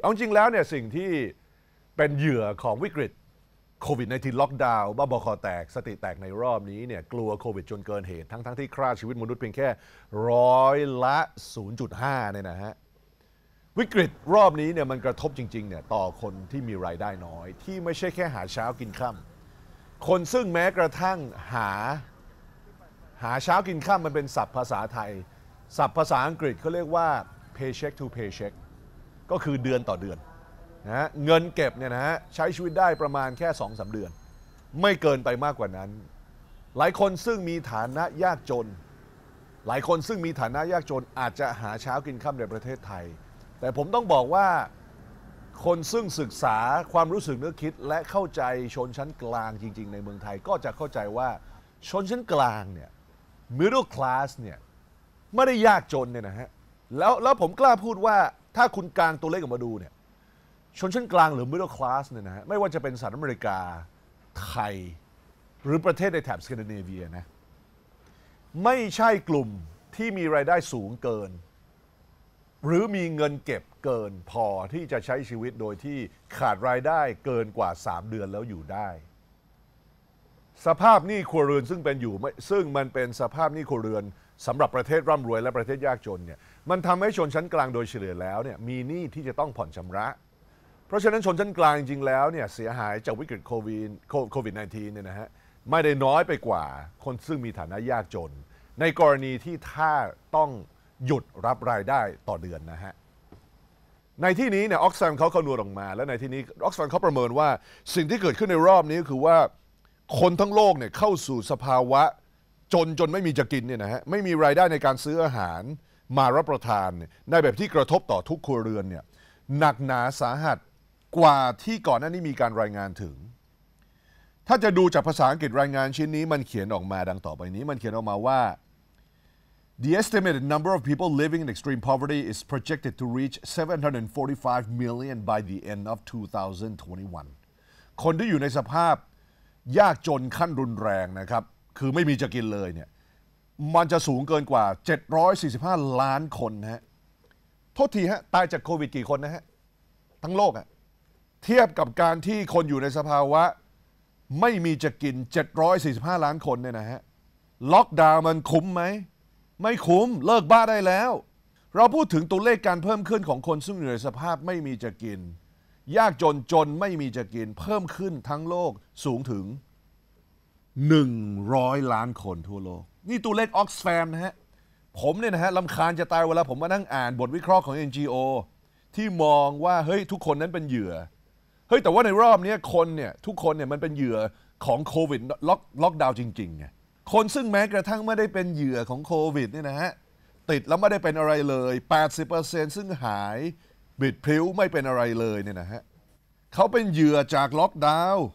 เอาจริงแล้วเนี่ยสิ่งที่เป็นเหยื่อของวิกฤตโควิดในทีล็อกดาวน์บ้าบอคอแตกสติแตกในรอบนี้เนี่ยกลัวโควิดจนเกินเหตุ ทั้งทั้งที่ค่าชีวิตมนุษย์เพียงแค่ร้อยละ 0.5เนี่ยนะฮะ วิกฤตรอบนี้เนี่ยมันกระทบจริงๆเนี่ยต่อคนที่มีรายได้น้อย ที่ไม่ใช่แค่หาเช้ากินค่ำคนซึ่งแม้กระทั่งหาหาเช้ากินค่ำมันเป็นศัพท์ภาษาไทย ศัพท์ภาษาอังกฤษเขาเรียกว่า paycheck to paycheck ก็คือเดือนต่อเดือนนะเงินเก็บเนี่ยนะฮะใช้ชีวิตได้ประมาณแค่2อสเดือน ไม่เกินไปมากกว่านั้น หลายคนซึ่งมีฐานะยากจน หลายคนซึ่งมีฐานะยากจน อาจจะหาเช้ากินค่ำในประเทศไทย แต่ผมต้องบอกว่าคนซึ่งศึกษาความรู้สึกนึกคิด และเข้าใจชนชั้นกลางจริงๆ ในเมืองไทย ก็จะเข้าใจว่า ชนชั้นกลางเนี่ย middle class เนี่ยไม่ได้ยากจนเนี่ยนะฮะแล้วแล้วผมกล้าพูดว่าถ้าคุณกลางตัวเลขออกมาดูเนี่ยชนชั้นกลางหรือ middle class เนี่ยนะฮะไม่ว่าจะเป็นสหรัฐอเมริกา ไทย หรือประเทศในแถบสแกนดิเนเวียนะ ไม่ใช่กลุ่มที่มีรายได้สูงเกิน หรือมีเงินเก็บเกินพอที่จะใช้ชีวิตโดยที่ขาดรายได้เกินกว่า 3 เดือนแล้วอยู่ได้สภาพหนี้ครัวเรือนซึ่งเป็นอยู่ ซึ่งมันเป็นสภาพหนี้ครัวเรือนสำหรับประเทศร่ำรวยและประเทศยากจนเนี่ยมันทำให้ชนชั้นกลางโดยเฉลี่ยแล้วเนี่ยมีหนี้ที่จะต้องผ่อนชำระ เพราะฉะนั้นชนชั้นกลางจริงๆแล้วเนี่ยเสียหายจากวิกฤตโควิดโควิด -19 เนี่ยนะฮะไม่ได้น้อยไปกว่าคนซึ่งมีฐานะยากจน ในกรณีที่ถ้าต้องหยุดรับรายได้ต่อเดือนนะฮะในที่นี้เนี่ยออกซฟมเขาคำนวณออกมา และในที่นี้ออกซฟมเขาประเมินว่าสิ่งที่เกิดขึ้นในรอบนี้ก็คือว่าคนทั้งโลกเนี่ยเข้าสู่สภาวะจนจนไม่มีจะกินเนี่ยนะฮะไม่มีรายได้ในการซื้ออาหาร มารับประทาน ในแบบที่กระทบต่อทุกครัวเรือนเนี่ยหนักหนาสาหัสกว่าที่ก่อนหน้านี้มีการรายงานถึง ถ้าจะดูจากภาษาอังกฤษรายงานชิ้นนี้ มันเขียนออกมาดังต่อไปนี้ มันเขียนออกมาว่า The estimated number of people living in extreme poverty is projected to reach 745 million by the end of 2021 คนที่อยู่ในสภาพยากจนขั้นรุนแรงนะครับ คือไม่มีจะกินเลยเนี่ย มันจะสูงเกินกว่า 745 ล้านคนนะฮะ โทษทีฮะ ตายจากโควิดกี่คนนะฮะ ทั้งโลกอะเทียบกับการที่คนอยู่ในสภาวะ ไม่มีจะกิน 745 ล้านคนเนี่ยนะฮะล็อกดาวน์มันคุ้มไหม ไม่คุ้มเลิกบ้าได้แล้ว เราพูดถึงตัวเลขการเพิ่มขึ้นของคนซึ่งอยู่ในสภาพไม่มีจะกินยากจนจนไม่มีจะกินเพิ่มขึ้นทั้งโลกสูงถึง 100 ล้านคนทั่วโลก นี่ตัวเลขออกซฟมนะฮะ ผมเนี่ยนะฮะลำคาญจะตายเวลาผมมานั่งอ่านบทวิเคราะห์ของ NGO ที่มองว่า เฮ้ย ทุกคนนั้นเป็นเหยื่อเฮ้ย แต่ว่าในรอบนี้คนเนี่ยทุกคนเนี่ยมันเป็นเหยื่อของโควิด ล็อกล็อกดาวน์จริงๆไงคนซึ่งแม้กระทั่งไม่ได้เป็นเหยื่อของโควิดเนี่ยนะฮะติดแล้วไม่ได้เป็นอะไรเลย 80%ซึ่งหายบิดพลิ้วไม่เป็นอะไรเลยเนี่ยนะฮะเขาเป็นเหยื่อจากล็อกดาวน์